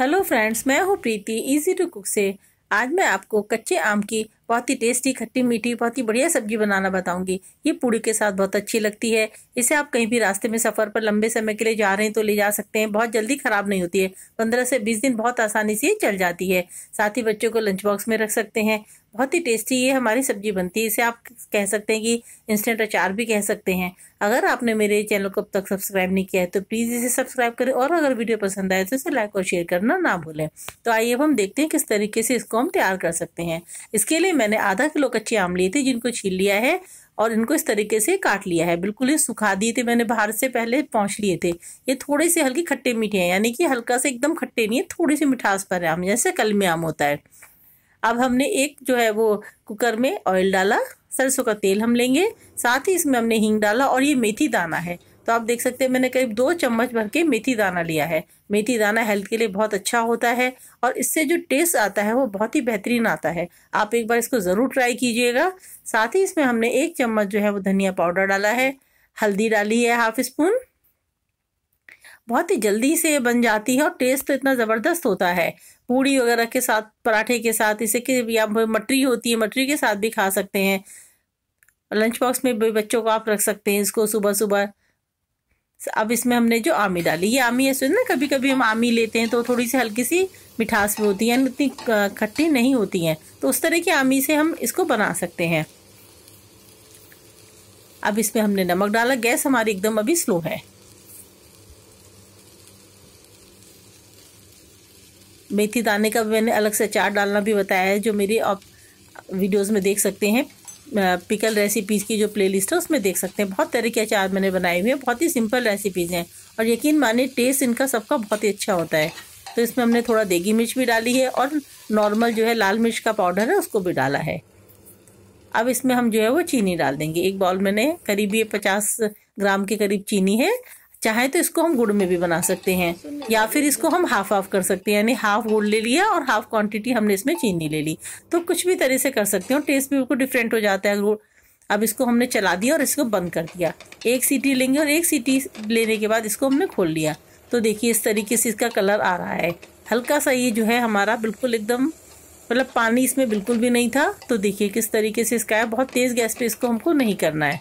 hello friends मैं हूँ प्रीति easy to cook से आज मैं आपको कच्चे आम की बहुत ही टेस्टी खट्टी मीठी बहुत ही बढ़िया सब्जी बनाना बताऊंगी ये पूड़ी के साथ बहुत अच्छी लगती है इसे आप कहीं भी रास्ते में सफ़र पर लंबे समय के लिए जा रहे हैं तो ले जा सकते हैं बहुत जल्दी ख़राब नहीं होती है पंद्रह से बीस दिन बहुत आसानी से चल जाती है साथ ही बच्चों को लंच बॉक्स में रख सकते हैं बहुत ही टेस्टी ये हमारी सब्जी बनती है इसे आप कह सकते हैं कि इंस्टेंट अचार भी कह सकते हैं अगर आपने मेरे चैनल को अब तक सब्सक्राइब नहीं किया है तो प्लीज़ इसे सब्सक्राइब करें और अगर वीडियो पसंद आए तो इसे लाइक और शेयर करना ना भूलें तो आइए अब हम देखते हैं किस तरीके से इसको हम तैयार कर सकते हैं इसके लिए मैंने आधा किलो कच्चे आम लिए थे जिनको छील लिया है और इनको इस तरीके से काट लिया है बिल्कुल ये सुखा दिए थे मैंने बाहर से पहले पहुँच लिए थे ये थोड़े से हल्के खट्टे मीठे हैं यानी कि हल्का से एकदम खट्टे नहीं है थोड़े से मिठास पर आम जैसे कल में आम होता है अब हमने एक जो है वो कुकर में ऑयल डाला सरसों का तेल हम लेंगे साथ ही इसमें हमने हींग डाला और ये मेथी दाना है तो आप देख सकते हैं मैंने करीब दो चम्मच भर के मेथी दाना लिया है मेथी दाना हेल्थ के लिए बहुत अच्छा होता है और इससे जो टेस्ट आता है वो बहुत ही बेहतरीन आता है आप एक बार इसको ज़रूर ट्राई कीजिएगा साथ ही इसमें हमने एक चम्मच जो है वो धनिया पाउडर डाला है हल्दी डाली है हाफ स्पून बहुत ही जल्दी से ये बन जाती है और टेस्ट तो इतना ज़बरदस्त होता है पूड़ी वगैरह के साथ पराठे के साथ इसे कि या मटरी होती है मटरी के साथ भी खा सकते हैं लंच बॉक्स में बच्चों को आप रख सकते हैं इसको सुबह सुबह अब इसमें हमने जो आमी डाली ये आमी ऐसे ना कभी कभी हम आमी लेते हैं तो थोड़ी सी हल्की सी मिठास भी होती है इतनी खट्टी नहीं होती है तो उस तरह की आमी से हम इसको बना सकते हैं अब इसमें हमने नमक डाला गैस हमारी एकदम अभी स्लो है मेथी दाने का मैंने अलग से अचार डालना भी बताया है जो मेरी आप वीडियोज में देख सकते हैं पिकल रेसिपीज़ की जो प्लेलिस्ट है उसमें देख सकते हैं बहुत तरह के अचार मैंने बनाए हुए हैं बहुत ही सिंपल रेसिपीज़ हैं और यकीन माने टेस्ट इनका सबका बहुत ही अच्छा होता है तो इसमें हमने थोड़ा देगी मिर्च भी डाली है और नॉर्मल जो है लाल मिर्च का पाउडर है उसको भी डाला है अब इसमें हम जो है वो चीनी डाल देंगे एक बाउल मैंने करीब ये पचास ग्राम के करीब चीनी है चाहे तो इसको हम गुड़ में भी बना सकते हैं या फिर इसको हम हाफ हाफ कर सकते हैं यानी हाफ गुड़ ले लिया और हाफ क्वांटिटी हमने इसमें चीनी ले ली तो कुछ भी तरह से कर सकते हैं टेस्ट भी बिल्कुल डिफरेंट हो जाता है गुड़ अब इसको हमने चला दिया और इसको बंद कर दिया एक सीटी लेंगे और एक सीटी लेने के बाद इसको हमने खोल लिया तो देखिए इस तरीके से इसका कलर आ रहा है हल्का सा ये जो है हमारा बिल्कुल एकदम मतलब पानी इसमें बिल्कुल भी नहीं था तो देखिए किस तरीके से इसका है बहुत तेज़ गैस पे इसको हमको नहीं करना है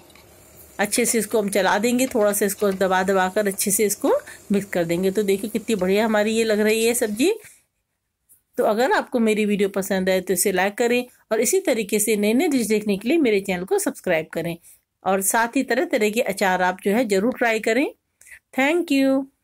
अच्छे से इसको हम चला देंगे थोड़ा सा इसको दबा दबा कर अच्छे से इसको मिक्स कर देंगे तो देखिए कितनी बढ़िया हमारी ये लग रही है सब्जी तो अगर आपको मेरी वीडियो पसंद आए तो इसे लाइक करें और इसी तरीके से नए नए डिश देखने के लिए मेरे चैनल को सब्सक्राइब करें और साथ ही तरह तरह के अचार आप जो है ज़रूर ट्राई करें थैंक यू